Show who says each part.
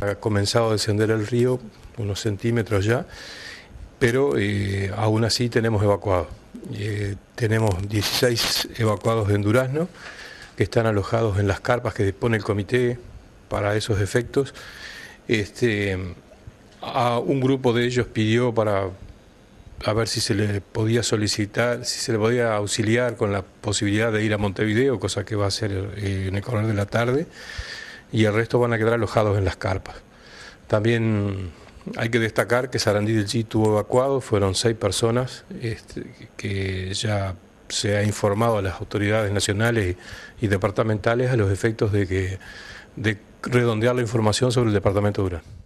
Speaker 1: Ha comenzado a descender el río unos centímetros ya, pero eh, aún así tenemos evacuados. Eh, tenemos 16 evacuados en Durazno que están alojados en las carpas que dispone el comité para esos efectos. Este, a un grupo de ellos pidió para a ver si se le podía solicitar, si se le podía auxiliar con la posibilidad de ir a Montevideo, cosa que va a ser eh, en el correr de la tarde y el resto van a quedar alojados en las carpas. También hay que destacar que Sarandí del Chi tuvo evacuado, fueron seis personas este, que ya se ha informado a las autoridades nacionales y, departamentales a los efectos de, que, de redondear la información sobre el departamento de Durán.